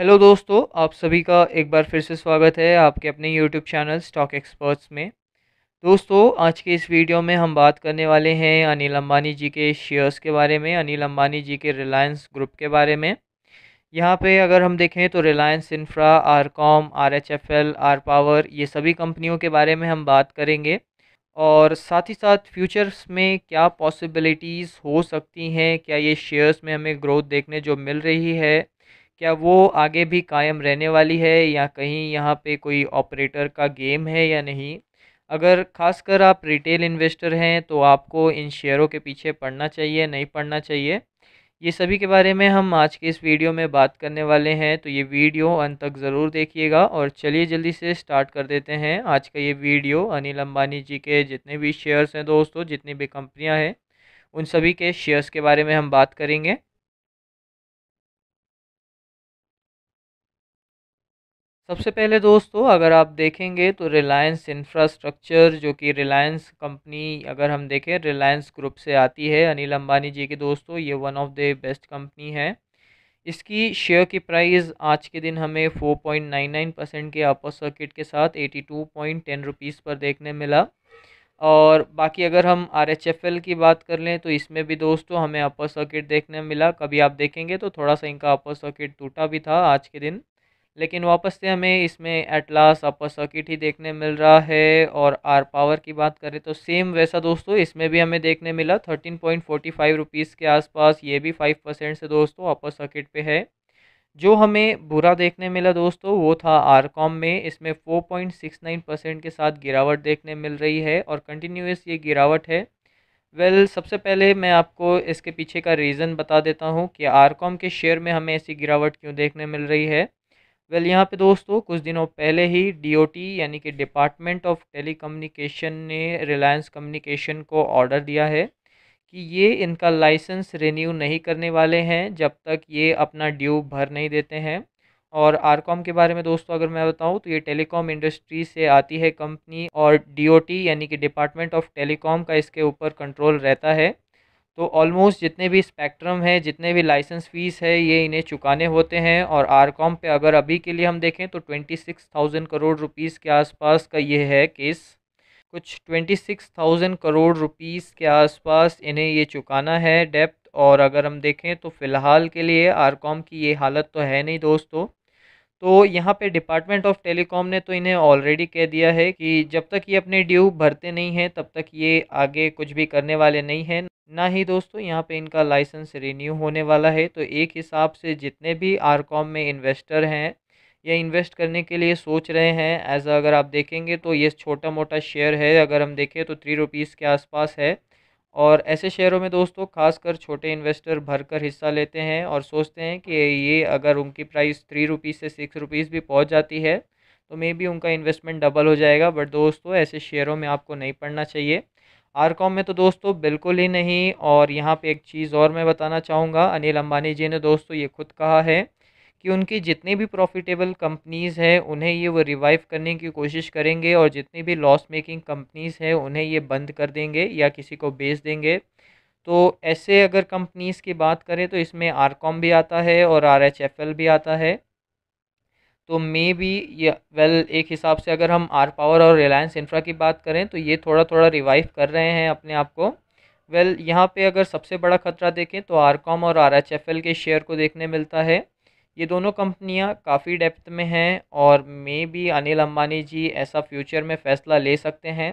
hello दोस्तों आप सभी का एक बार फिर से स्वागत है आपके अपने यूट्यूब चैनल स्टॉक एक्सपर्ट्स में दोस्तों आज के इस वीडियो में हम बात करने वाले हैं अनिल अंबानी जी के शेयर्स के बारे में अनिल अंबानी जी के रिलायंस ग्रुप के बारे में यहाँ पे अगर हम देखें तो Reliance infra R com R H F L R power ये सभी कंपनियों के बारे में हम बात करेंगे और साथ ही साथ फ्यूचर्स में क्या पॉसिबिलिटीज़ हो सकती हैं क्या ये शेयर्स में हमें ग्रोथ देखने जो मिल रही है क्या वो आगे भी कायम रहने वाली है या कहीं यहाँ पे कोई ऑपरेटर का गेम है या नहीं अगर खासकर आप रिटेल इन्वेस्टर हैं तो आपको इन शेयरों के पीछे पढ़ना चाहिए नहीं पढ़ना चाहिए ये सभी के बारे में हम आज के इस वीडियो में बात करने वाले हैं तो ये वीडियो अंत तक ज़रूर देखिएगा और चलिए जल्दी से स्टार्ट कर देते हैं आज का ये वीडियो अनिल अम्बानी जी के जितने भी शेयर्स हैं दोस्तों जितनी भी कंपनियाँ हैं उन सभी के शेयर्स के बारे में हम बात करेंगे सबसे पहले दोस्तों अगर आप देखेंगे तो रिलायंस इंफ्रास्ट्रक्चर जो कि रिलायंस कंपनी अगर हम देखें रिलायंस ग्रुप से आती है अनिल अंबानी जी के दोस्तों ये one of the best company है इसकी शेयर की प्राइस आज के दिन हमें 4.99 परसेंट के अपर सर्किट के साथ 82.10 रुपीज़ पर देखने मिला और बाकी अगर हम आर की बात कर लें तो इसमें भी दोस्तों हमें अपर सर्किट देखने मिला कभी आप देखेंगे तो थोड़ा सा इनका अपर सर्किट टूटा भी था आज के दिन लेकिन वापस से हमें इसमें एटलास अपर सर्किट ही देखने मिल रहा है और आर पावर की बात करें तो सेम वैसा दोस्तों इसमें भी हमें देखने मिला thirteen point forty five rupees के आसपास ये भी फाइव परसेंट से दोस्तों अपर सर्किट पे है जो हमें बुरा देखने मिला दोस्तों वो था आर कॉम में इसमें four point six nine percent के साथ गिरावट देखने मिल रही है और कंटिन्यूस ये गिरावट है वेल well, सबसे पहले मैं आपको इसके पीछे का रीज़न बता देता हूँ कि आर कॉम के शेयर में हमें ऐसी गिरावट क्यों देखने मिल रही है वेल यहाँ पे दोस्तों कुछ दिनों पहले ही डी यानी कि डिपार्टमेंट ऑफ टेली ने रिलायंस कम्युनिकेशन को ऑर्डर दिया है कि ये इनका लाइसेंस रिन्यू नहीं करने वाले हैं जब तक ये अपना ड्यू भर नहीं देते हैं और आरकॉम के बारे में दोस्तों अगर मैं बताऊं तो ये टेलीकॉम इंडस्ट्री से आती है कंपनी और डीओटी यानी कि डिपार्टमेंट ऑफ टेलीकॉम का इसके ऊपर कंट्रोल रहता है तो ऑलमोस्ट जितने भी स्पेक्ट्रम है जितने भी लाइसेंस फ़ीस है ये इन्हें चुकाने होते हैं और आर कॉम पे अगर अभी के लिए हम देखें तो twenty six thousand crore rupees के आसपास का ये है केस कुछ twenty six thousand crore rupees के आसपास इन्हें ये चुकाना है डेप्थ और अगर हम देखें तो फ़िलहाल के लिए आर कॉम की ये हालत तो है नहीं दोस्तों तो यहाँ पे डिपार्टमेंट ऑफ टेलीकॉम ने तो इन्हें ऑलरेडी कह दिया है कि जब तक ये अपने ड्यू भरते नहीं हैं तब तक ये आगे कुछ भी करने वाले नहीं हैं ना ही दोस्तों यहाँ पे इनका लाइसेंस रिन्यू होने वाला है तो एक हिसाब से जितने भी आरकॉम में इन्वेस्टर हैं या इन्वेस्ट करने के लिए सोच रहे हैं एज अगर आप देखेंगे तो ये छोटा मोटा शेयर है अगर हम देखें तो थ्री रुपीज़ के आसपास है और ऐसे शेयरों में दोस्तों खासकर छोटे इन्वेस्टर भरकर हिस्सा लेते हैं और सोचते हैं कि ये अगर उनकी प्राइस थ्री रुपीज़ से सिक्स रुपीज़ भी पहुंच जाती है तो मे भी उनका इन्वेस्टमेंट डबल हो जाएगा बट दोस्तों ऐसे शेयरों में आपको नहीं पढ़ना चाहिए आर कॉम में तो दोस्तों बिल्कुल ही नहीं और यहाँ पे एक चीज़ और मैं बताना चाहूँगा अनिल अंबानी जी ने दोस्तों ये खुद कहा है कि उनकी जितनी भी प्रॉफिटेबल कंपनीज़ हैं उन्हें ये वो रिवाइव करने की कोशिश करेंगे और जितनी भी लॉस मेकिंग कंपनीज़ हैं उन्हें ये बंद कर देंगे या किसी को बेच देंगे तो ऐसे अगर कंपनीज़ की बात करें तो इसमें आर कॉम भी आता है और आर एच एफ एल भी आता है तो मे बी वेल एक हिसाब से अगर हम आर पावर और रिलायंस इंफ्रा की बात करें तो ये थोड़ा थोड़ा रिवाइव कर रहे हैं अपने आप को वेल well, यहाँ पे अगर सबसे बड़ा खतरा देखें तो आरकॉम और आर के शेयर को देखने मिलता है ये दोनों कंपनियाँ काफ़ी डेप्थ में हैं और मे बी अनिल अम्बानी जी ऐसा फ्यूचर में फ़ैसला ले सकते हैं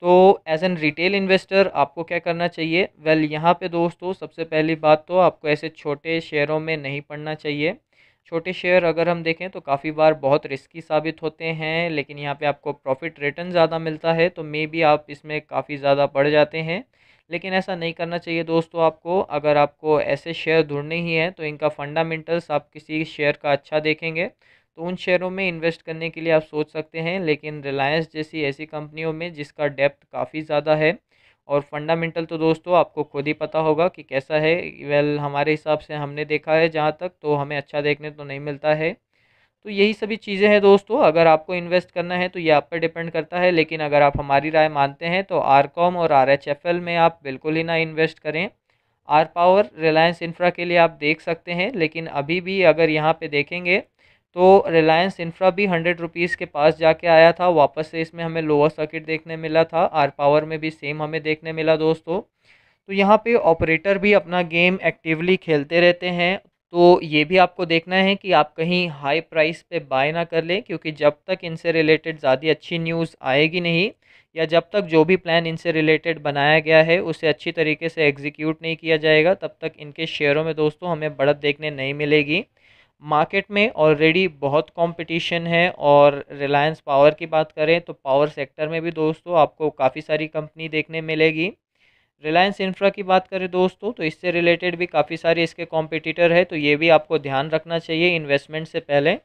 तो एज एन रिटेल इन्वेस्टर आपको क्या करना चाहिए वेल well, यहाँ पे दोस्तों सबसे पहली बात तो आपको ऐसे छोटे शेयरों में नहीं पड़ना चाहिए छोटे शेयर अगर हम देखें तो काफ़ी बार बहुत रिस्की साबित होते हैं लेकिन यहाँ पे आपको प्रॉफिट रिटर्न ज़्यादा मिलता है तो मे बी आप इसमें काफ़ी ज़्यादा बढ़ जाते हैं लेकिन ऐसा नहीं करना चाहिए दोस्तों आपको अगर आपको ऐसे शेयर ढूंढने ही हैं तो इनका फंडामेंटल्स आप किसी शेयर का अच्छा देखेंगे तो उन शेयरों में इन्वेस्ट करने के लिए आप सोच सकते हैं लेकिन रिलायंस जैसी ऐसी कंपनियों में जिसका डेप्थ काफ़ी ज़्यादा है और फंडामेंटल तो दोस्तों आपको खुद ही पता होगा कि कैसा है वेल हमारे हिसाब से हमने देखा है जहाँ तक तो हमें अच्छा देखने तो नहीं मिलता है तो यही सभी चीज़ें हैं दोस्तों अगर आपको इन्वेस्ट करना है तो ये आप पर डिपेंड करता है लेकिन अगर आप हमारी राय मानते हैं तो आर कॉम और आर एच एफ एल में आप बिल्कुल ही ना इन्वेस्ट करें आर पावर रिलायंस इंफ्रा के लिए आप देख सकते हैं लेकिन अभी भी अगर यहाँ पे देखेंगे तो रिलायंस इंफ्रा भी हंड्रेड रुपीज़ के पास जाके आया था वापस से इसमें हमें लोअर सर्किट देखने मिला था आर पावर में भी सेम हमें देखने मिला दोस्तों तो यहाँ पे ऑपरेटर भी अपना गेम एक्टिवली खेलते रहते हैं तो ये भी आपको देखना है कि आप कहीं हाई प्राइस पे बाय ना कर लें क्योंकि जब तक इनसे रिलेटेड ज़्यादा अच्छी न्यूज़ आएगी नहीं या जब तक जो भी प्लान इनसे रिलेटेड बनाया गया है उसे अच्छी तरीके से एग्जीक्यूट नहीं किया जाएगा तब तक इनके शेयरों में दोस्तों हमें बढ़त देखने नहीं मिलेगी मार्केट में ऑलरेडी बहुत कंपटीशन है और रिलायंस पावर की बात करें तो पावर सेक्टर में भी दोस्तों आपको काफ़ी सारी कंपनी देखने मिलेगी रिलायंस इंफ्रा की बात करें दोस्तों तो इससे रिलेटेड भी काफ़ी सारे इसके कॉम्पिटिटर है तो ये भी आपको ध्यान रखना चाहिए इन्वेस्टमेंट से पहले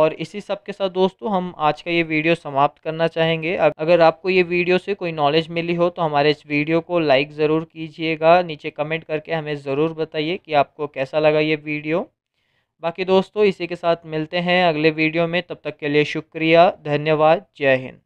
और इसी सब के साथ दोस्तों हम आज का ये वीडियो समाप्त करना चाहेंगे अगर आपको ये वीडियो से कोई नॉलेज मिली हो तो हमारे इस वीडियो को लाइक ज़रूर कीजिएगा नीचे कमेंट करके हमें ज़रूर बताइए कि आपको कैसा लगा ये वीडियो बाकी दोस्तों इसी के साथ मिलते हैं अगले वीडियो में तब तक के लिए शुक्रिया धन्यवाद जय हिंद